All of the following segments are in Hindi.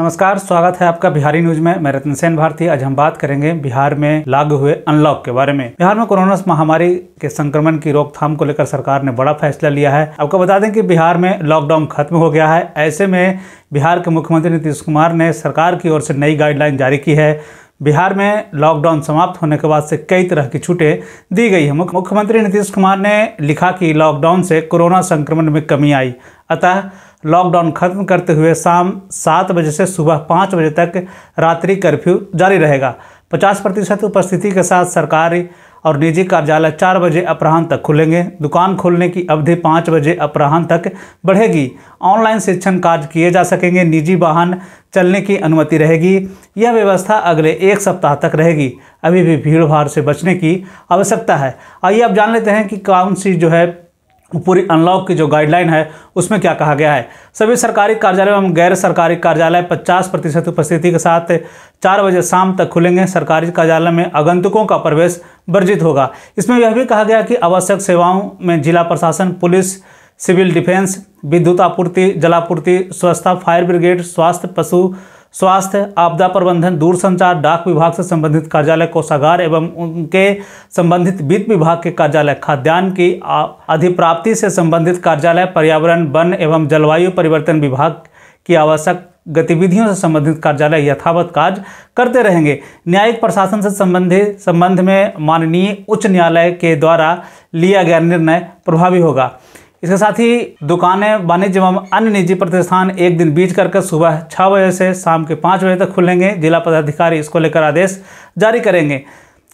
नमस्कार स्वागत है आपका बिहारी न्यूज में मैं रतन सेन भारती आज हम बात करेंगे बिहार में लागू हुए अनलॉक के बारे में बिहार में कोरोना महामारी के संक्रमण की रोकथाम को लेकर सरकार ने बड़ा फैसला लिया है आपको बता दें कि बिहार में लॉकडाउन खत्म हो गया है ऐसे में बिहार के मुख्यमंत्री नीतीश कुमार ने सरकार की ओर से नई गाइडलाइन जारी की है बिहार में लॉकडाउन समाप्त होने के बाद से कई तरह की छूटें दी गई है मुख्यमंत्री नीतीश कुमार ने लिखा कि लॉकडाउन से कोरोना संक्रमण में कमी आई अतः लॉकडाउन खत्म करते हुए शाम सात बजे से सुबह पाँच बजे तक रात्रि कर्फ्यू जारी रहेगा पचास प्रतिशत उपस्थिति के साथ सरकारी और निजी कार्यालय चार बजे अपराह्न तक खुलेंगे दुकान खोलने की अवधि पाँच बजे अपराह्न तक बढ़ेगी ऑनलाइन शिक्षण कार्य किए जा सकेंगे निजी वाहन चलने की अनुमति रहेगी यह व्यवस्था अगले एक सप्ताह तक रहेगी अभी भी भीड़ भाड़ से बचने की आवश्यकता है आइए आप जान लेते हैं कि कौन सी जो है पूरी अनलॉक की जो गाइडलाइन है उसमें क्या कहा गया है सभी सरकारी कार्यालय एवं गैर सरकारी कार्यालय 50 प्रतिशत उपस्थिति के साथ चार बजे शाम तक खुलेंगे सरकारी कार्यालय में आगंतुकों का प्रवेश वर्जित होगा इसमें यह भी कहा गया कि आवश्यक सेवाओं में जिला प्रशासन पुलिस सिविल डिफेंस विद्युत आपूर्ति जलापूर्ति स्वच्छता फायर ब्रिगेड स्वास्थ्य पशु स्वास्थ्य आपदा प्रबंधन दूरसंचार डाक विभाग से संबंधित कार्यालय कोषागार एवं उनके संबंधित वित्त विभाग के कार्यालय खाद्यान्न की अधिप्राप्ति से संबंधित कार्यालय पर्यावरण वन एवं जलवायु परिवर्तन विभाग की आवश्यक गतिविधियों से संबंधित कार्यालय यथावत कार्य करते रहेंगे न्यायिक प्रशासन से संबंधित संबंध में माननीय उच्च न्यायालय के द्वारा लिया गया निर्णय प्रभावी होगा इसके साथ ही दुकानें वाणिज्य एवं अन्य निजी प्रतिष्ठान एक दिन बीच करके सुबह छः बजे से शाम के पाँच बजे तक खुलेंगे जिला पदाधिकारी इसको लेकर आदेश जारी करेंगे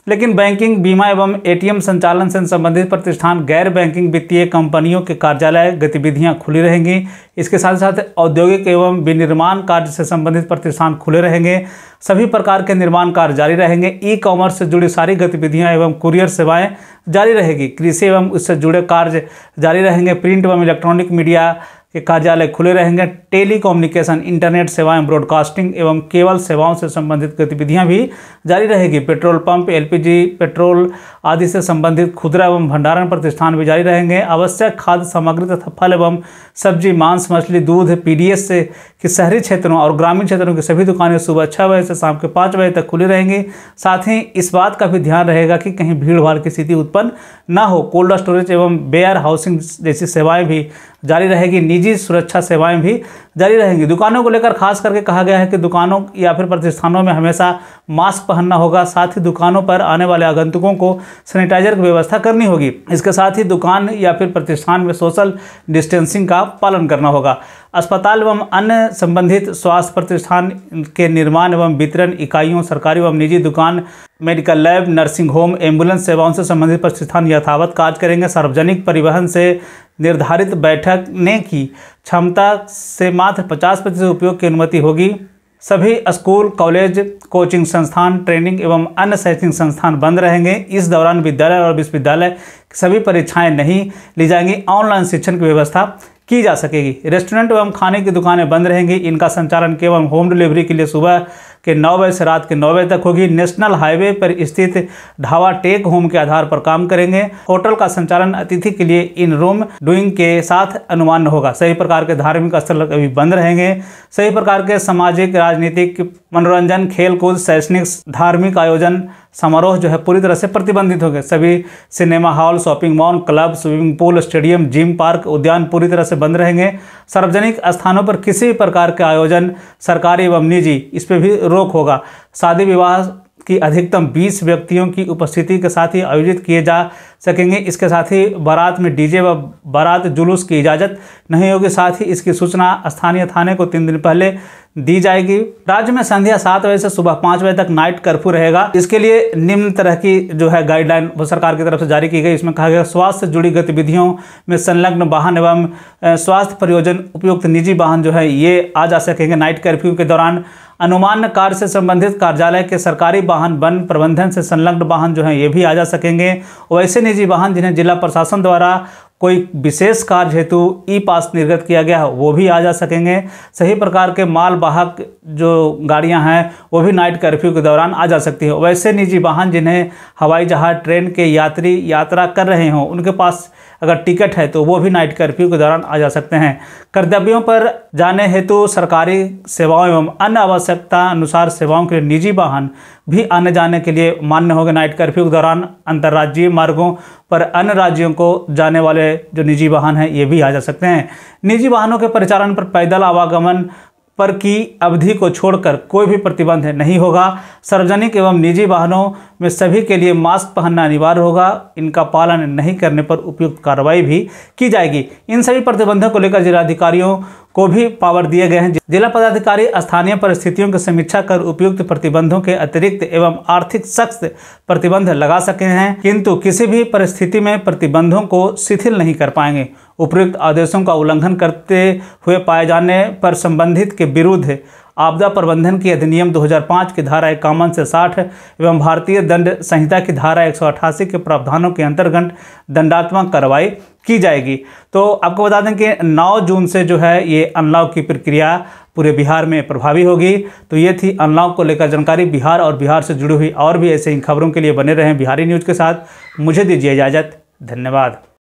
लेकिन बैंकिंग बीमा एवं एटीएम संचालन से संबंधित प्रतिष्ठान गैर बैंकिंग वित्तीय कंपनियों के कार्यालय गतिविधियां खुली रहेंगी इसके साथ साथ औद्योगिक एवं विनिर्माण कार्य से संबंधित प्रतिष्ठान खुले रहेंगे सभी प्रकार के निर्माण कार्य जारी रहेंगे ई कॉमर्स से जुड़ी सारी गतिविधियां एवं कुरियर सेवाएं जारी रहेगी कृषि एवं उससे जुड़े कार्य जारी रहेंगे प्रिंट एवं इलेक्ट्रॉनिक मीडिया के कार्यालय खुले रहेंगे कम्युनिकेशन इंटरनेट सेवाएं ब्रॉडकास्टिंग एवं केवल सेवाओं से संबंधित गतिविधियां भी जारी रहेगी पेट्रोल पंप एलपीजी पेट्रोल आदि से संबंधित खुदरा एवं भंडारण प्रतिष्ठान भी जारी रहेंगे आवश्यक खाद्य सामग्री तथा फल एवं सब्जी मांस मछली दूध पीडीएस से कि शहरी क्षेत्रों और ग्रामीण क्षेत्रों की सभी दुकानें सुबह छः बजे से शाम के पाँच बजे तक खुली रहेंगी साथ ही इस बात का भी ध्यान रहेगा कि कहीं भीड़ भाड़ की स्थिति उत्पन्न न हो कोल्ड स्टोरेज एवं बेयर हाउसिंग जैसी सेवाएँ भी जारी रहेगी निजी सुरक्षा सेवाएं भी जारी रहेंगी दुकानों को लेकर खास करके कहा गया है कि दुकानों या फिर प्रतिष्ठानों में हमेशा मास्क पहनना होगा साथ ही दुकानों पर आने वाले आगंतुकों को सैनिटाइजर की व्यवस्था करनी होगी इसके साथ ही दुकान या फिर प्रतिष्ठान में सोशल डिस्टेंसिंग का पालन करना होगा अस्पताल एवं अन्य संबंधित स्वास्थ्य प्रतिष्ठान के निर्माण एवं वितरण इकाइयों सरकारी एवं निजी दुकान medical lab nursing home ambulance सेवाओं से संबंधित प्रतिष्ठान यथावत कार्य करेंगे सार्वजनिक परिवहन से निर्धारित बैठकने की क्षमता से मात्र पचास प्रतिशत उपयोग की अनुमति होगी सभी स्कूल कॉलेज कोचिंग संस्थान ट्रेनिंग एवं अन्य शैक्षणिक संस्थान बंद रहेंगे इस दौरान विद्यालय और विश्वविद्यालय सभी परीक्षाएं नहीं ली जाएंगी ऑनलाइन शिक्षण की व्यवस्था की जा सकेगी रेस्टोरेंट एवं खाने की दुकानें बंद रहेंगी इनका संचालन केवल होम डिलीवरी के लिए सुबह के नौ बजे से रात के नौ बजे तक होगी नेशनल हाईवे पर स्थित ढावा टेक होम के आधार पर काम करेंगे होटल का संचालन अतिथि के लिए इन रूम डूइंग के साथ अनुमान होगा सही प्रकार के धार्मिक स्थल अभी बंद रहेंगे सही प्रकार के सामाजिक राजनीतिक मनोरंजन खेलकूद शैक्षणिक धार्मिक आयोजन समारोह जो है पूरी तरह से प्रतिबंधित हो गए सभी cinema hall shopping mall club swimming pool stadium gym park उद्यान पूरी तरह से बंद रहेंगे सार्वजनिक स्थानों पर किसी भी प्रकार के आयोजन सरकारी एवं निजी इस पर भी रोक होगा शादी विवाह की अधिकतम 20 व्यक्तियों की उपस्थिति के साथ ही आयोजित किए जा सकेंगे इसके साथ ही बारात में डीजे व बारात जुलूस की इजाज़त नहीं होगी साथ ही इसकी सूचना स्थानीय थाने को तीन दिन पहले दी जाएगी राज्य में संध्या सात बजे से सुबह पाँच बजे तक नाइट कर्फ्यू रहेगा इसके लिए निम्न तरह की जो है गाइडलाइन सरकार की तरफ से जारी की गई इसमें कहा गया स्वास्थ्य से जुड़ी गतिविधियों में संलग्न वाहन एवं स्वास्थ्य प्रयोजन उपयुक्त निजी वाहन जो है ये आ जा सकेंगे नाइट कर्फ्यू के दौरान अनुमान कार्य से संबंधित कार्यालय के सरकारी वाहन वन प्रबंधन से संलग्न वाहन जो हैं ये भी आ जा सकेंगे वैसे निजी वाहन जिन्हें जिला प्रशासन द्वारा कोई विशेष कार्य हेतु ई पास निर्गत किया गया है वो भी आ जा सकेंगे सही प्रकार के माल वाहक जो गाड़ियां हैं वो भी नाइट कर्फ्यू के दौरान आ जा सकती है वैसे निजी वाहन जिन्हें हवाई जहाज़ ट्रेन के यात्री यात्रा कर रहे हों उनके पास अगर टिकट है तो वो भी नाइट कर्फ्यू के दौरान आ जा सकते हैं कर्तव्यों पर जाने हेतु सरकारी सेवाओं एवं अन्य आवश्यकता अनुसार सेवाओं के लिए निजी वाहन भी आने जाने के लिए मान्य होंगे नाइट कर्फ्यू के दौरान अंतर्राज्यीय मार्गों पर अन्य राज्यों को जाने वाले जो निजी वाहन हैं ये भी आ जा सकते हैं निजी वाहनों के परिचालन पर पैदल आवागमन पर की अवधि को छोड़कर कोई भी प्रतिबंध नहीं होगा सार्वजनिक एवं निजी वाहनों में सभी के लिए मास्क पहनना अनिवार्य होगा इनका पालन नहीं करने पर उपयुक्त कार्रवाई भी की जाएगी इन सभी प्रतिबंधों को लेकर जिलाधिकारियों को भी पावर दिए गए हैं जिला पदाधिकारी स्थानीय परिस्थितियों की समीक्षा कर उपयुक्त प्रतिबंधों के अतिरिक्त एवं आर्थिक सख्त प्रतिबंध लगा सके हैं किंतु किसी भी परिस्थिति में प्रतिबंधों को शिथिल नहीं कर पाएंगे उपयुक्त आदेशों का उल्लंघन करते हुए पाए जाने पर संबंधित के विरुद्ध आपदा प्रबंधन के अधिनियम 2005 की धारा इक्यावन से साठ एवं भारतीय दंड संहिता की धारा एक के प्रावधानों के अंतर्गत दंडात्मक कार्रवाई की जाएगी तो आपको बता दें कि 9 जून से जो है ये अनलॉक की प्रक्रिया पूरे बिहार में प्रभावी होगी तो ये थी अनलॉक को लेकर जानकारी बिहार और बिहार से जुड़ी हुई और भी ऐसे ही खबरों के लिए बने रहें बिहारी न्यूज़ के साथ मुझे दीजिए इजाज़त धन्यवाद